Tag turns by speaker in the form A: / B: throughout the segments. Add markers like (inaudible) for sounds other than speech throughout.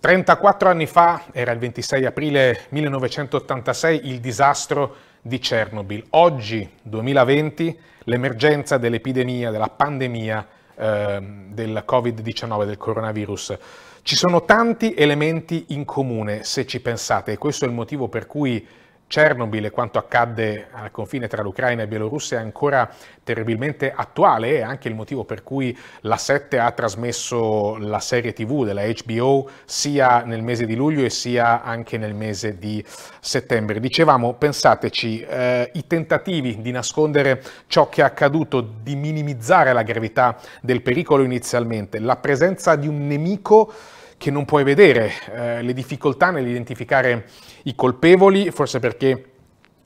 A: 34 anni fa, era il 26 aprile 1986, il disastro di Chernobyl. Oggi, 2020, l'emergenza dell'epidemia, della pandemia eh, del Covid-19, del coronavirus. Ci sono tanti elementi in comune, se ci pensate, e questo è il motivo per cui Chernobyl e quanto accadde al confine tra l'Ucraina e Bielorussia è ancora terribilmente attuale e anche il motivo per cui la 7 ha trasmesso la serie TV della HBO sia nel mese di luglio e sia anche nel mese di settembre. Dicevamo, pensateci, eh, i tentativi di nascondere ciò che è accaduto, di minimizzare la gravità del pericolo inizialmente, la presenza di un nemico che non puoi vedere, eh, le difficoltà nell'identificare i colpevoli, forse perché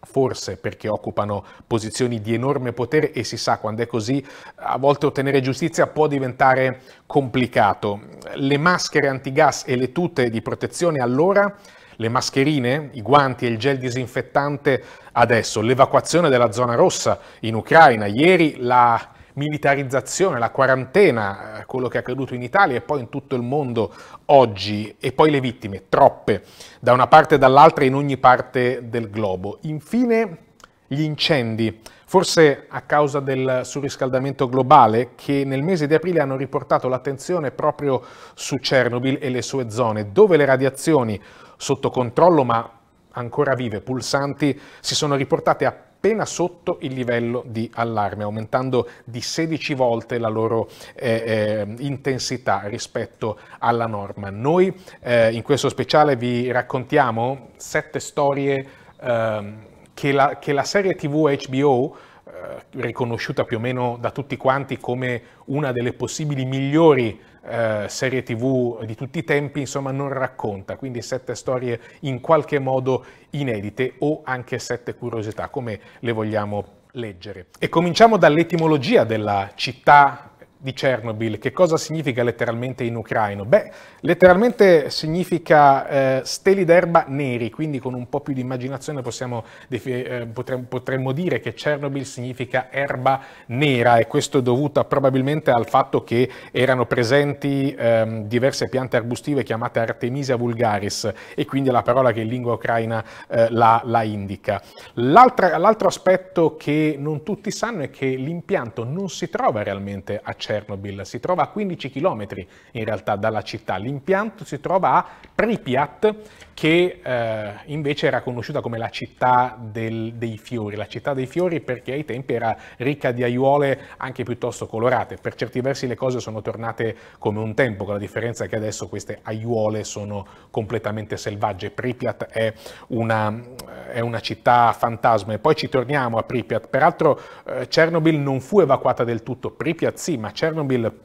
A: forse perché occupano posizioni di enorme potere e si sa quando è così, a volte ottenere giustizia può diventare complicato. Le maschere antigas e le tute di protezione allora, le mascherine, i guanti e il gel disinfettante adesso, l'evacuazione della zona rossa in Ucraina, ieri la militarizzazione, la quarantena, eh, quello che è accaduto in Italia e poi in tutto il mondo oggi, e poi le vittime, troppe, da una parte e dall'altra in ogni parte del globo. Infine gli incendi, forse a causa del surriscaldamento globale che nel mese di aprile hanno riportato l'attenzione proprio su Chernobyl e le sue zone, dove le radiazioni sotto controllo ma ancora vive, pulsanti, si sono riportate a appena sotto il livello di allarme, aumentando di 16 volte la loro eh, eh, intensità rispetto alla norma. Noi eh, in questo speciale vi raccontiamo sette storie ehm, che la, che, la, serie TV HBO eh, riconosciuta più o meno da tutti quanti come una delle possibili migliori eh, serie tv di tutti i tempi, insomma non racconta, quindi sette storie in qualche modo inedite o anche sette curiosità, come le vogliamo leggere. E cominciamo dall'etimologia della città di Chernobyl, che cosa significa letteralmente in ucraino? Beh, letteralmente significa eh, steli d'erba neri, quindi con un po' più di immaginazione possiamo, eh, potremmo, potremmo dire che Chernobyl significa erba nera e questo è dovuto probabilmente al fatto che erano presenti ehm, diverse piante arbustive chiamate Artemisia vulgaris e quindi la parola che in lingua ucraina eh, la, la, indica. l'altro aspetto che non tutti sanno è che l'impianto non si trova realmente a Chernobyl, Chernobyl, si trova a 15 km in realtà dalla città. L'impianto si trova a Pripyat, che eh, invece era conosciuta come la città del, dei fiori, la città dei fiori perché ai tempi era ricca di aiuole anche piuttosto colorate. Per certi versi le cose sono tornate come un tempo, con la differenza che adesso queste aiuole sono completamente selvagge. Pripyat è una, è una città fantasma e poi ci torniamo a Pripyat. Peraltro eh, Chernobyl non fu evacuata del tutto, Pripyat sì, ma Chernobyl Chernobyl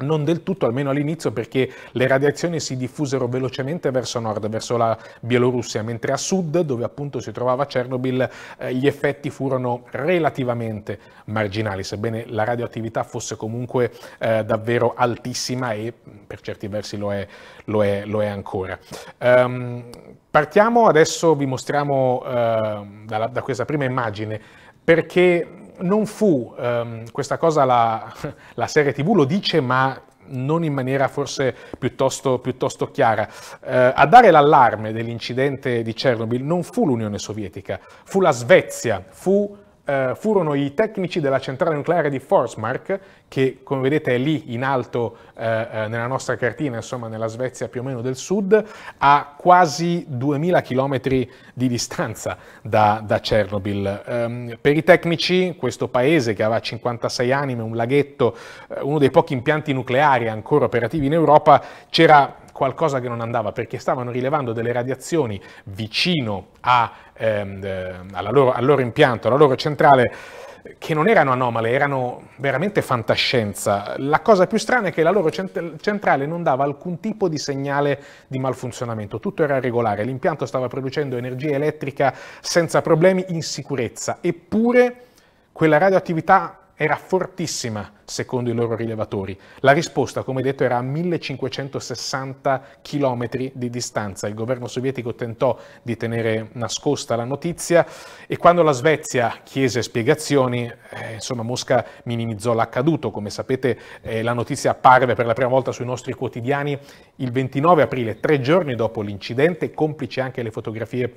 A: non del tutto, almeno all'inizio, perché le radiazioni si diffusero velocemente verso nord, verso la Bielorussia, mentre a sud, dove appunto si trovava Chernobyl, eh, gli effetti furono relativamente marginali, sebbene la radioattività fosse comunque eh, davvero altissima e mm, per certi versi lo è, lo è, lo è ancora. Um, partiamo, adesso vi mostriamo uh, ehm, da, da questa prima immagine perché non fu, ehm, questa cosa la, la, serie tv lo dice, ma non in maniera forse piuttosto, piuttosto chiara. Eh, a dare l'allarme dell'incidente di Chernobyl non fu l'Unione Sovietica, fu la Svezia, fu eh, furono i tecnici della centrale nucleare di Forsmark, che come vedete è lì in alto eh, eh nella nostra cartina, insomma nella Svezia più o meno del sud, a quasi 2000 km di distanza da, da Chernobyl. Um, per i tecnici questo paese che aveva 56 anime, un laghetto, eh, uno dei pochi impianti nucleari ancora operativi in Europa, c'era qualcosa che non andava perché stavano rilevando delle radiazioni vicino a, ehm, loro, al loro impianto, alla loro centrale che non erano anomale, erano veramente fantascienza. La cosa più strana è che la loro centrale non dava alcun tipo di segnale di malfunzionamento, tutto era regolare, l'impianto stava producendo energia elettrica senza problemi in sicurezza, eppure quella radioattività era fortissima secondo i loro rilevatori. La risposta, come detto, era a 1560 km di distanza. Il governo sovietico tentò di tenere nascosta la notizia e quando la Svezia chiese spiegazioni, eh, insomma, Mosca minimizzò l'accaduto. Come sapete, eh, la notizia apparve per la prima volta sui nostri quotidiani il 29 aprile, tre giorni dopo l'incidente, complice anche le fotografie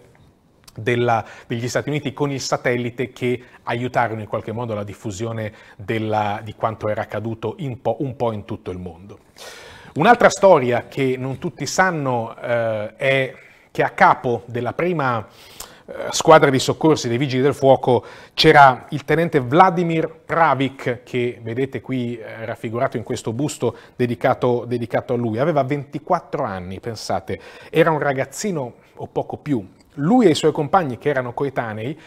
A: della, degli Stati Uniti con il satellite che aiutarono in qualche modo la diffusione della, di quanto era accaduto po', un po' in tutto il mondo. Un'altra storia che non tutti sanno eh, è che a capo della prima eh, squadra di soccorsi dei Vigili del Fuoco c'era il tenente Vladimir Ravik, che vedete qui eh, raffigurato in questo busto dedicato, dedicato a lui. Aveva 24 anni, pensate, era un ragazzino o poco più, lui e i suoi compagni, che erano coetanei,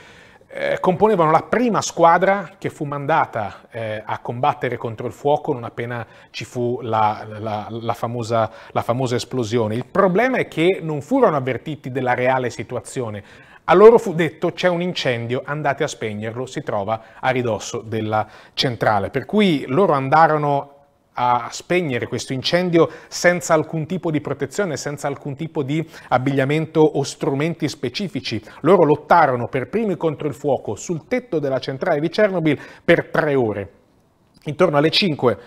A: eh, componevano la prima squadra che fu mandata eh, a combattere contro il fuoco non appena ci fu la, la, la, famosa, la famosa esplosione. Il problema è che non furono avvertiti della reale situazione. A loro fu detto c'è un incendio, andate a spegnerlo, si trova a ridosso della centrale. Per cui loro andarono a spegnere questo incendio senza alcun tipo di protezione, senza alcun tipo di abbigliamento o strumenti specifici. Loro lottarono per primi contro il fuoco sul tetto della centrale di Chernobyl per tre ore. Intorno alle 5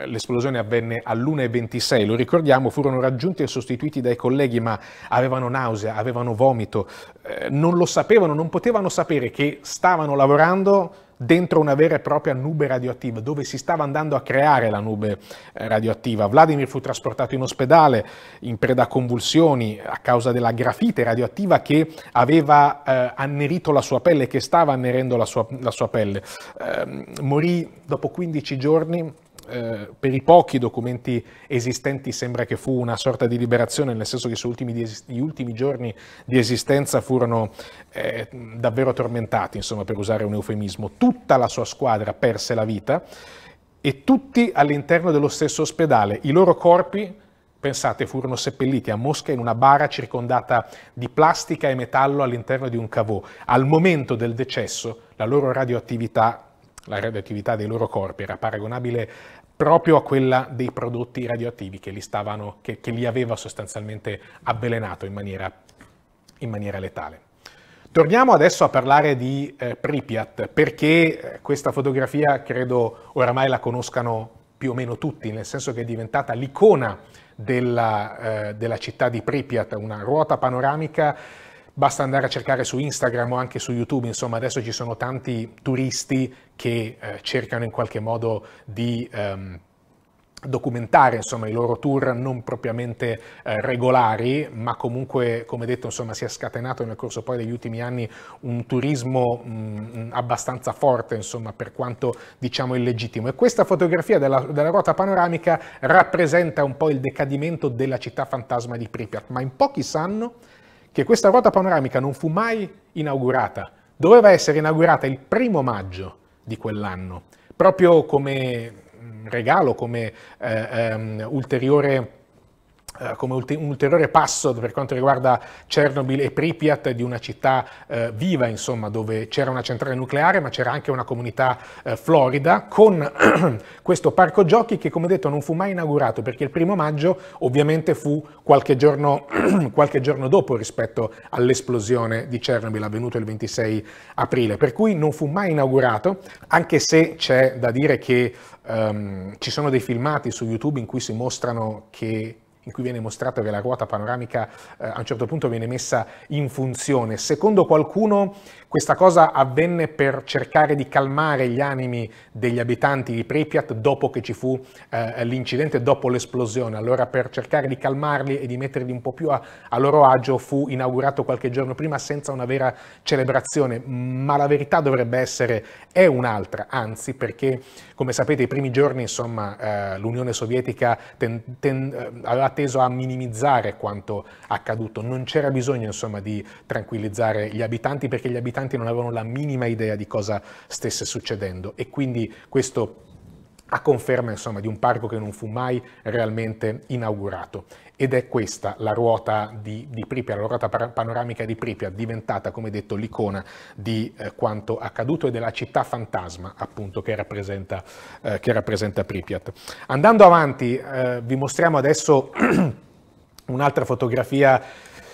A: eh, l'esplosione avvenne all'1.26, lo ricordiamo, furono raggiunti e sostituiti dai colleghi, ma avevano nausea, avevano vomito, eh, non lo sapevano, non potevano sapere che stavano lavorando dentro una vera e propria nube radioattiva, dove si stava andando a creare la nube eh, radioattiva. Vladimir fu trasportato in ospedale in preda a convulsioni a causa della grafite radioattiva che aveva eh, annerito la sua pelle, che stava annerendo la sua, la sua pelle. Eh, morì dopo 15 giorni eh, per i pochi documenti esistenti sembra che fu una sorta di liberazione, nel senso che i ultimi, gli ultimi giorni di esistenza furono eh, davvero tormentati, insomma, per usare un eufemismo. Tutta la sua squadra perse la vita e tutti all'interno dello stesso ospedale. I loro corpi, pensate, furono seppelliti a Mosca in una bara circondata di plastica e metallo all'interno di un cavò. Al momento del decesso la loro radioattività la radioattività dei loro corpi era paragonabile proprio a quella dei prodotti radioattivi che li, stavano, che, che li aveva sostanzialmente avvelenato in maniera, in maniera, letale. Torniamo adesso a parlare di eh, Pripyat, perché eh, questa fotografia credo oramai la conoscano più o meno tutti, nel senso che è diventata l'icona della, eh, della città di Pripyat, una ruota panoramica basta andare a cercare su Instagram o anche su YouTube, insomma adesso ci sono tanti turisti che eh, cercano in qualche modo di ehm, documentare insomma, i loro tour non propriamente eh, regolari, ma comunque, come detto, insomma, si è scatenato nel corso poi degli ultimi anni un turismo mh, mm, mm, abbastanza forte, insomma, per quanto diciamo illegittimo. E questa fotografia della, della ruota panoramica rappresenta un po' il decadimento della città fantasma di Pripyat, ma in pochi sanno che questa ruota panoramica non fu mai inaugurata. Doveva essere inaugurata il primo maggio di quell'anno, proprio come mm, regalo, come eh, um, ulteriore eh, come un ulteriore passo per quanto riguarda Chernobyl e Pripyat di una città eh, viva, insomma, dove c'era una centrale nucleare, ma c'era anche una comunità eh, florida con (clears throat) questo parco giochi che, come detto, non fu mai inaugurato perché il primo maggio ovviamente fu qualche giorno, (clears throat) qualche giorno dopo rispetto all'esplosione di Chernobyl avvenuto il 26 aprile, per cui non fu mai inaugurato, anche se c'è da dire che um, ci sono dei filmati su YouTube in cui si mostrano che in cui viene mostrato che la ruota panoramica eh, a un certo punto viene messa in funzione. Secondo qualcuno questa cosa avvenne per cercare di calmare gli animi degli abitanti di Pripyat dopo che ci fu eh, l'incidente, dopo l'esplosione. Allora per cercare di calmarli e di metterli un po' più a, a loro agio fu inaugurato qualche giorno prima senza una vera celebrazione, ma la verità dovrebbe essere è un'altra, anzi perché come sapete i primi giorni insomma eh, l'Unione Sovietica ten, ten, eh, aveva teso a minimizzare quanto accaduto, non c'era bisogno insomma di tranquillizzare gli abitanti perché gli abitanti manifestanti non avevano la minima idea di cosa stesse succedendo e quindi questo a conferma insomma, di un parco che non fu mai realmente inaugurato. Ed è questa la ruota di, di Pripyat, la ruota panoramica di Pripyat, diventata, come detto, l'icona di eh, quanto accaduto e della città fantasma, appunto, che rappresenta, eh, che rappresenta Pripyat. Andando avanti, eh, vi mostriamo adesso (clears throat) un'altra fotografia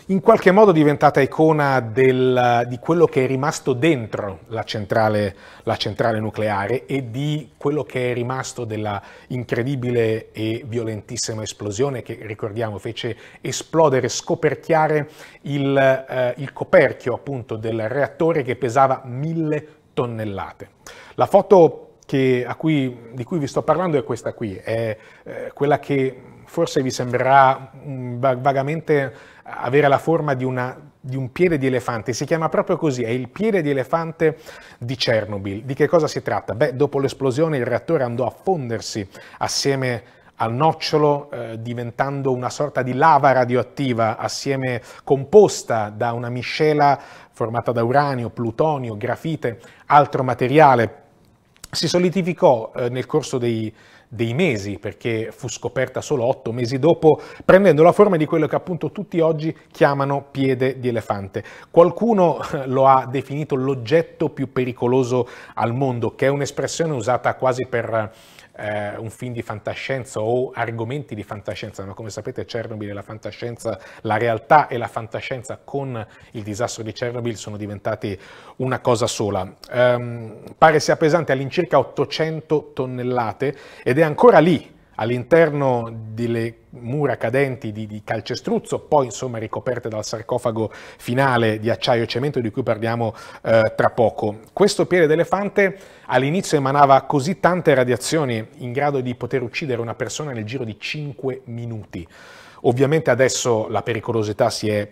A: in qualche modo diventata icona del, di quello che è rimasto dentro la centrale, la centrale, nucleare e di quello che è rimasto della incredibile e violentissima esplosione che, ricordiamo, fece esplodere, scoperchiare il, eh, il coperchio appunto del reattore che pesava mille tonnellate. La foto che, cui, di cui vi sto parlando è questa qui, è eh, quella che forse vi sembrerà mh, mm, vagamente avere la forma di, una, di, un piede di elefante, si chiama proprio così, è il piede di elefante di Chernobyl. Di che cosa si tratta? Beh, dopo l'esplosione il reattore andò a fondersi assieme al nocciolo eh, diventando una sorta di lava radioattiva assieme composta da una miscela formata da uranio, plutonio, grafite, altro materiale si solidificò eh, nel corso dei, dei mesi, perché fu scoperta solo otto mesi dopo, prendendo la forma di quello che appunto tutti oggi chiamano piede di elefante. Qualcuno eh, lo ha definito l'oggetto più pericoloso al mondo, che è un'espressione usata quasi per eh, eh, un film di fantascienza o argomenti di fantascienza, ma come sapete Chernobyl e la fantascienza, la realtà e la fantascienza con il disastro di Chernobyl sono diventati una cosa sola. Um, pare sia pesante all'incirca 800 tonnellate ed è ancora lì all'interno delle mura cadenti di, di, calcestruzzo, poi insomma ricoperte dal sarcofago finale di acciaio e cemento di cui parliamo eh, tra poco. Questo piede d'elefante all'inizio emanava così tante radiazioni in grado di poter uccidere una persona nel giro di 5 minuti. Ovviamente adesso la pericolosità si è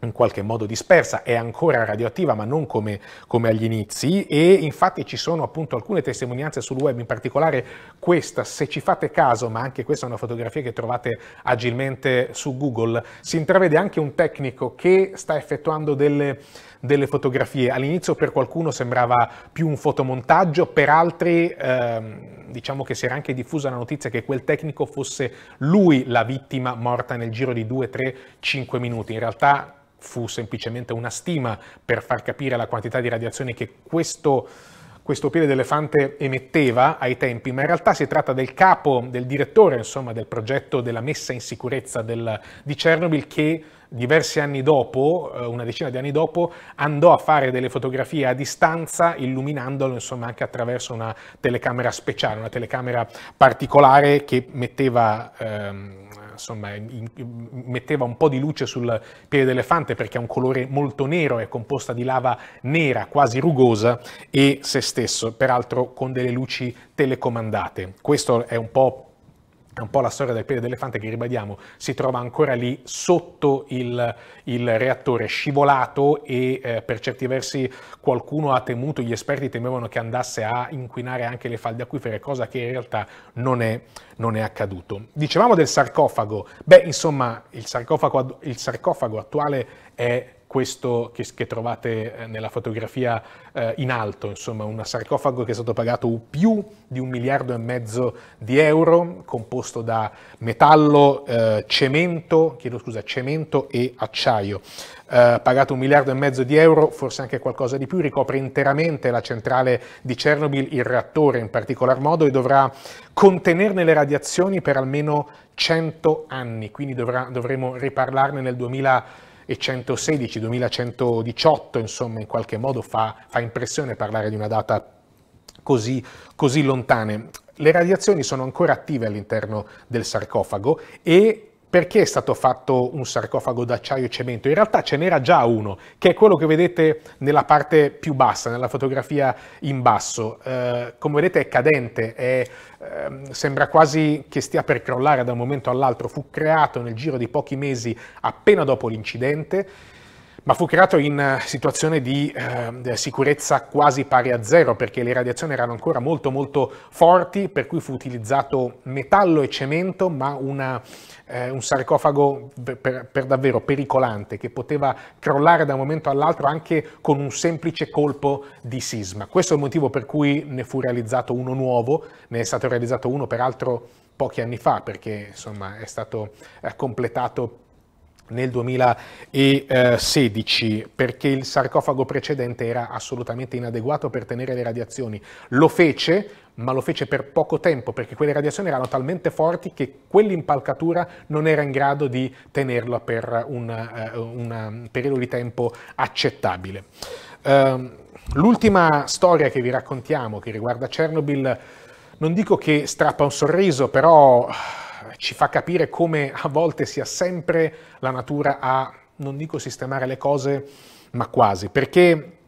A: in qualche modo dispersa, è ancora radioattiva ma non come, come, agli inizi e infatti ci sono appunto alcune testimonianze sul web, in particolare questa, se ci fate caso, ma anche questa è una fotografia che trovate agilmente su Google, si intravede anche un tecnico che sta effettuando delle, delle fotografie. All'inizio per qualcuno sembrava più un fotomontaggio, per altri ehm, diciamo che si era anche diffusa la notizia che quel tecnico fosse lui la vittima morta nel giro di 2, 3, 5 minuti. In realtà fu semplicemente una stima per far capire la quantità di radiazione che questo questo piede d'elefante emetteva ai tempi, ma in realtà si tratta del capo, del direttore insomma, del progetto della messa in sicurezza del, di Chernobyl che diversi anni dopo, eh, una decina di anni dopo, andò a fare delle fotografie a distanza illuminandolo insomma anche attraverso una telecamera speciale, una telecamera particolare che metteva, ehm, insomma, in, metteva un po' di luce sul piede d'elefante perché ha un colore molto nero, è composta di lava nera, quasi rugosa e se stesso, peraltro con delle luci telecomandate. Questo è un po' un po' la storia del piede dell'elefante che ribadiamo, si trova ancora lì sotto il, il reattore scivolato e eh, per certi versi qualcuno ha temuto, gli esperti temevano che andasse a inquinare anche le falde acquifere, cosa che in realtà non è, non è accaduto. Dicevamo del sarcofago, beh insomma il sarcofago, il sarcofago attuale è questo che, che trovate eh, nella fotografia eh, in alto, insomma un sarcofago che è stato pagato più di un miliardo e mezzo di euro, composto da metallo, eh, cemento, chiedo scusa, cemento e acciaio. Eh, pagato un miliardo e mezzo di euro, forse anche qualcosa di più, ricopre interamente la centrale di Chernobyl, il reattore in particolar modo, e dovrà contenerne le radiazioni per almeno 100 anni, quindi dovrà, dovremo riparlarne nel 2020 116, 2118, insomma, in qualche modo fa, fa impressione parlare di una data così, così lontane. Le radiazioni sono ancora attive all'interno del sarcofago e perché è stato fatto un sarcofago d'acciaio e cemento? In realtà ce n'era già uno, che è quello che vedete nella parte più bassa, nella fotografia in basso. Eh, come vedete è cadente, è, eh, sembra quasi che stia per crollare da un momento all'altro. Fu creato nel giro di pochi mesi appena dopo l'incidente ma fu creato in eh, situazione di eh, sicurezza quasi pari a zero perché le radiazioni erano ancora molto molto forti, per cui fu utilizzato metallo e cemento, ma una, eh, un sarcofago per, per, per, davvero pericolante che poteva crollare da un momento all'altro anche con un semplice colpo di sisma. Questo è il motivo per cui ne fu realizzato uno nuovo, ne è stato realizzato uno peraltro pochi anni fa perché insomma è stato eh, completato nel 2016 perché il sarcofago precedente era assolutamente inadeguato per tenere le radiazioni. Lo fece, ma lo fece per poco tempo perché quelle radiazioni erano talmente forti che quell'impalcatura non era in grado di tenerlo per un, uh, un periodo di tempo accettabile. Uh, l'ultima storia che vi raccontiamo che riguarda Chernobyl, non dico che strappa un sorriso, però ci fa capire come a volte sia sempre la natura a, non dico sistemare le cose, ma quasi, perché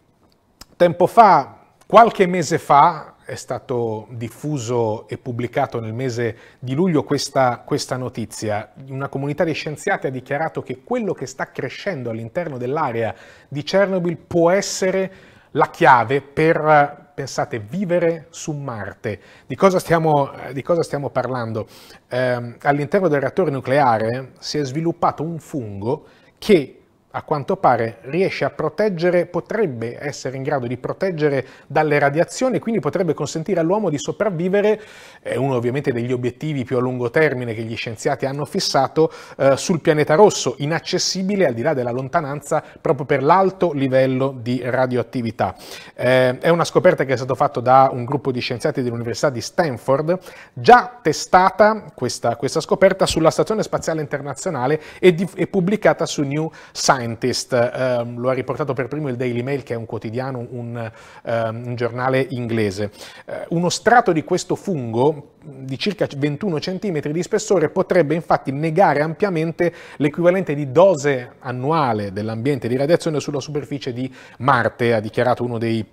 A: tempo fa, qualche mese fa, è stato diffuso e pubblicato nel mese di luglio questa, questa, notizia. Una comunità di scienziati ha dichiarato che quello che sta crescendo all'interno dell'area di Chernobyl può essere la chiave per pensate, vivere su Marte. Di cosa stiamo, eh, di cosa stiamo parlando? Eh, all'interno del reattore nucleare si è sviluppato un fungo che a quanto pare riesce a proteggere, potrebbe essere in grado di proteggere dalle radiazioni, quindi potrebbe consentire all'uomo di sopravvivere, è uno ovviamente degli obiettivi più a lungo termine che gli scienziati hanno fissato, eh, sul pianeta rosso, inaccessibile al di là della lontananza proprio per l'alto livello di radioattività. Eh, è una scoperta che è stata fatta da un gruppo di scienziati dell'Università di Stanford, già testata questa, questa scoperta sulla Stazione Spaziale Internazionale e, di, e pubblicata su New Science scientist, eh, lo ha riportato per primo il Daily Mail che è un quotidiano, un, eh, un giornale inglese. Eh, uno strato di questo fungo di circa 21 cm di spessore potrebbe infatti negare ampiamente l'equivalente di dose annuale dell'ambiente di radiazione sulla superficie di Marte, ha dichiarato uno dei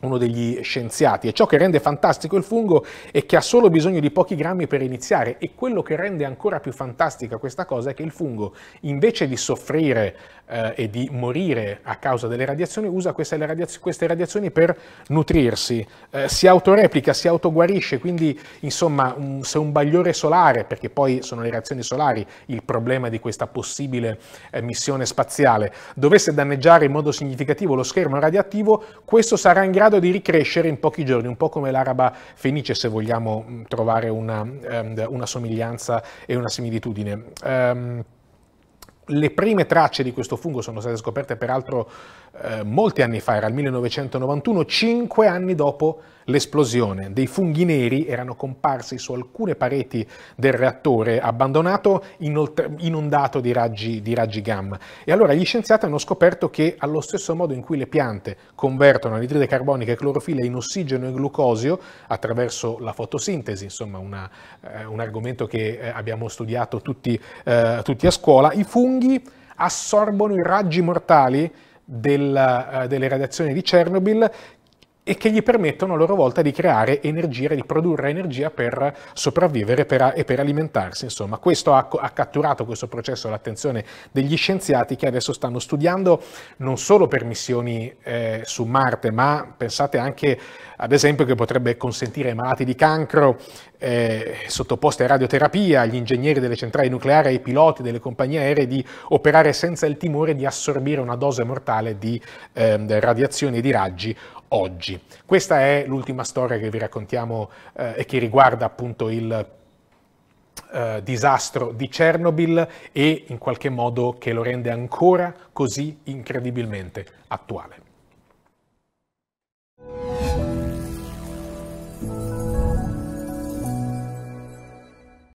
A: uno degli scienziati e ciò che rende fantastico il fungo è che ha solo bisogno di pochi grammi per iniziare e quello che rende ancora più fantastica questa cosa è che il fungo invece di soffrire eh, e di morire a causa delle radiazioni, usa queste, radiaz queste radiazioni per nutrirsi, eh, si autoreplica, si autoguarisce, quindi insomma un, se un bagliore solare, perché poi sono le reazioni solari il problema di questa possibile eh, missione spaziale, dovesse danneggiare in modo significativo lo schermo radioattivo, questo sarà in grado di ricrescere in pochi giorni, un po' come l'araba fenice se vogliamo mm, trovare una, ehm, una somiglianza e una similitudine. Um, le prime tracce di questo fungo sono state scoperte peraltro eh, molti anni fa, era il 1991, cinque anni dopo l'esplosione. Dei funghi neri erano comparsi su alcune pareti del reattore abbandonato, inondato di raggi, di raggi gamma. E allora gli scienziati hanno scoperto che allo stesso modo in cui le piante convertono anidride carbonica e clorofilla in ossigeno e glucosio attraverso la fotosintesi, insomma una, eh, un argomento che eh, abbiamo studiato tutti, eh, tutti a scuola, i funghi assorbono i raggi mortali della, eh, delle radiazioni di Chernobyl e che gli permettono a loro volta di creare energia, di produrre energia per sopravvivere per, e per alimentarsi. Insomma, questo ha, ha catturato questo processo l'attenzione degli scienziati che adesso stanno studiando non solo per missioni eh, su Marte, ma pensate anche ad esempio che potrebbe consentire ai malati di cancro eh, sottoposti a radioterapia, agli ingegneri delle centrali nucleari, ai piloti delle compagnie aeree di operare senza il timore di assorbire una dose mortale di eh, radiazioni e di raggi oggi. Questa è l'ultima storia che vi raccontiamo eh, e che riguarda appunto il eh, disastro di Chernobyl e in qualche modo che lo rende ancora così incredibilmente attuale.